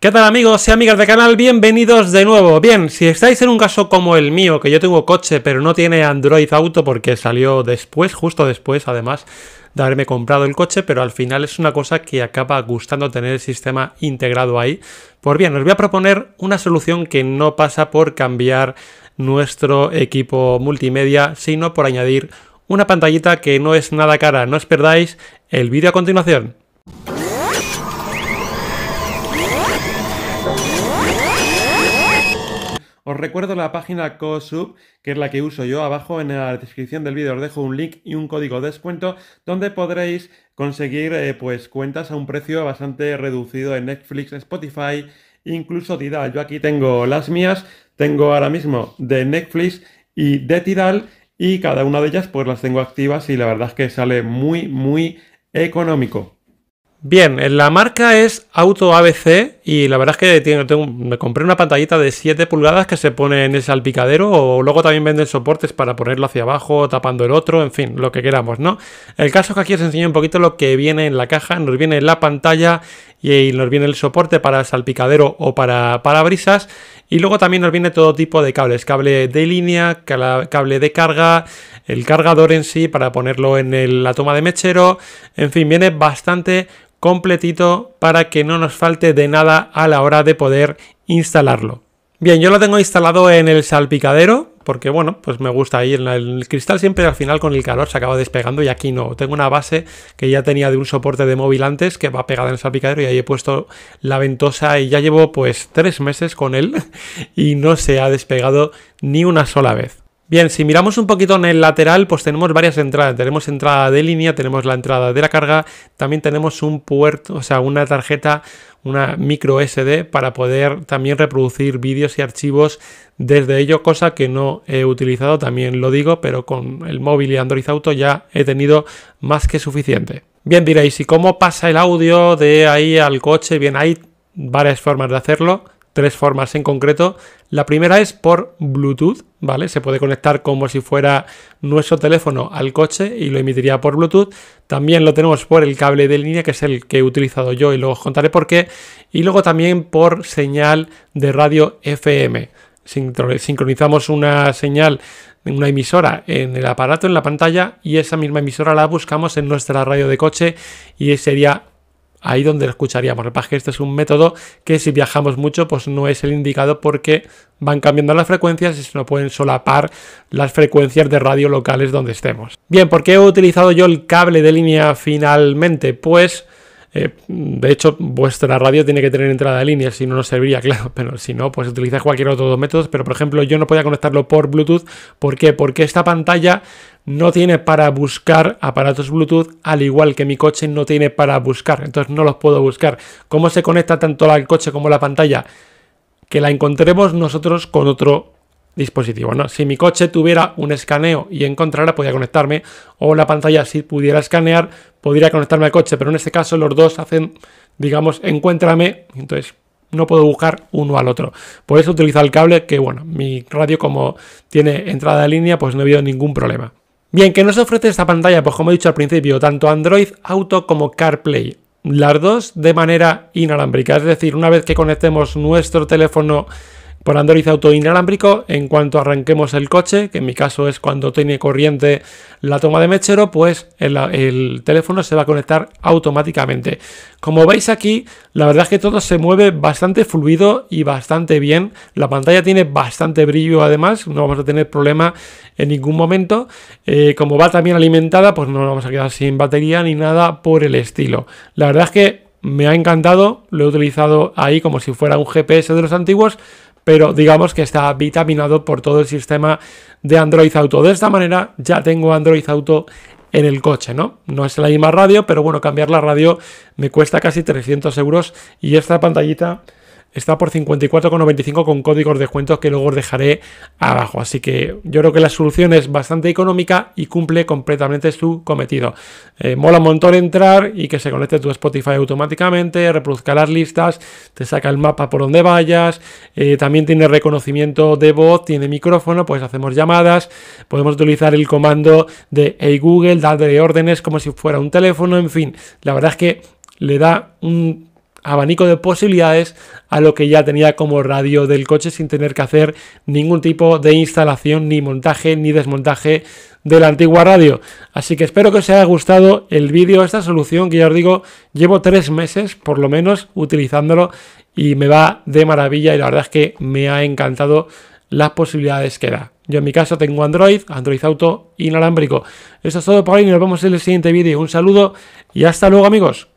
¿Qué tal amigos y amigas de canal? Bienvenidos de nuevo. Bien, si estáis en un caso como el mío, que yo tengo coche pero no tiene Android Auto porque salió después, justo después además de haberme comprado el coche, pero al final es una cosa que acaba gustando tener el sistema integrado ahí. Pues bien, os voy a proponer una solución que no pasa por cambiar nuestro equipo multimedia, sino por añadir una pantallita que no es nada cara. No os perdáis el vídeo a continuación. Os recuerdo la página CoSub, que es la que uso yo. Abajo en la descripción del vídeo os dejo un link y un código de descuento donde podréis conseguir eh, pues cuentas a un precio bastante reducido en Netflix, Spotify, incluso Tidal. Yo aquí tengo las mías, tengo ahora mismo de Netflix y de Tidal y cada una de ellas pues las tengo activas y la verdad es que sale muy muy económico. Bien, eh, la marca es Auto ABC y la verdad es que me compré una pantallita de 7 pulgadas que se pone en el salpicadero o luego también venden soportes para ponerlo hacia abajo, tapando el otro, en fin, lo que queramos, ¿no? El caso es que aquí os enseño un poquito lo que viene en la caja, nos viene la pantalla y nos viene el soporte para salpicadero o para parabrisas y luego también nos viene todo tipo de cables, cable de línea, cable de carga, el cargador en sí para ponerlo en la toma de mechero, en fin, viene bastante completito para que no nos falte de nada a la hora de poder instalarlo. Bien, yo lo tengo instalado en el salpicadero, porque bueno, pues me gusta ir en el cristal siempre al final con el calor se acaba despegando y aquí no. Tengo una base que ya tenía de un soporte de móvil antes que va pegada en el salpicadero y ahí he puesto la ventosa y ya llevo pues tres meses con él y no se ha despegado ni una sola vez. Bien, si miramos un poquito en el lateral, pues tenemos varias entradas. Tenemos entrada de línea, tenemos la entrada de la carga, también tenemos un puerto, o sea, una tarjeta, una micro SD para poder también reproducir vídeos y archivos desde ello, cosa que no he utilizado, también lo digo, pero con el móvil y Android Auto ya he tenido más que suficiente. Bien, diréis, ¿y cómo pasa el audio de ahí al coche? Bien, hay varias formas de hacerlo tres formas en concreto. La primera es por Bluetooth, ¿vale? Se puede conectar como si fuera nuestro teléfono al coche y lo emitiría por Bluetooth. También lo tenemos por el cable de línea, que es el que he utilizado yo y luego os contaré por qué. Y luego también por señal de radio FM. Sincronizamos una señal una emisora en el aparato, en la pantalla, y esa misma emisora la buscamos en nuestra radio de coche y sería ahí donde lo escucharíamos. el que es que este es un método que si viajamos mucho, pues no es el indicado porque van cambiando las frecuencias y se nos pueden solapar las frecuencias de radio locales donde estemos. Bien, ¿por qué he utilizado yo el cable de línea finalmente? Pues eh, de hecho, vuestra radio tiene que tener entrada de línea, si no, no serviría, claro, pero si no, pues utilizar cualquier otro método. métodos. Pero por ejemplo, yo no podía conectarlo por Bluetooth. ¿Por qué? Porque esta pantalla no tiene para buscar aparatos Bluetooth, al igual que mi coche no tiene para buscar. Entonces no los puedo buscar. ¿Cómo se conecta tanto el coche como la pantalla? Que la encontremos nosotros con otro dispositivo. ¿no? Si mi coche tuviera un escaneo y encontrara, podía conectarme, o la pantalla si pudiera escanear, podría conectarme al coche, pero en este caso los dos hacen, digamos, encuéntrame, entonces no puedo buscar uno al otro. Por eso utilizo el cable, que bueno, mi radio como tiene entrada de línea, pues no he habido ningún problema. Bien, ¿qué nos ofrece esta pantalla? Pues como he dicho al principio, tanto Android Auto como CarPlay. Las dos de manera inalámbrica, es decir, una vez que conectemos nuestro teléfono por Android Auto inalámbrico, en cuanto arranquemos el coche, que en mi caso es cuando tiene corriente la toma de mechero, pues el, teléfono se va a conectar automáticamente. Como veis aquí, la verdad es que todo se mueve bastante fluido y bastante bien. La pantalla tiene bastante brillo además, no vamos a tener problema en ningún momento. Eh, como va también alimentada, pues no nos vamos a quedar sin batería ni nada por el estilo. La verdad es que me ha encantado, lo he utilizado ahí como si fuera un GPS de los antiguos, pero digamos que está vitaminado por todo el sistema de Android Auto. De esta manera ya tengo Android Auto en el coche, ¿no? No es la misma radio, pero bueno, cambiar la radio me cuesta casi 300 euros y esta pantallita Está por 54,95 con códigos de descuentos que luego os dejaré abajo. Así que yo creo que la solución es bastante económica y cumple completamente su cometido. Eh, mola un montón entrar y que se conecte tu Spotify automáticamente, reproduzca las listas, te saca el mapa por donde vayas, eh, también tiene reconocimiento de voz, tiene micrófono, pues hacemos llamadas, podemos utilizar el comando de Hey Google, darle órdenes como si fuera un teléfono, en fin, la verdad es que le da un abanico de posibilidades a lo que ya tenía como radio del coche sin tener que hacer ningún tipo de instalación, ni montaje, ni desmontaje de la antigua radio. Así que espero que os haya gustado el vídeo, esta solución que ya os digo, llevo tres meses por lo menos utilizándolo y me va de maravilla y la verdad es que me ha encantado las posibilidades que da. Yo en mi caso tengo Android, Android Auto inalámbrico. Eso es todo por hoy, nos vemos en el siguiente vídeo. Un saludo y hasta luego amigos.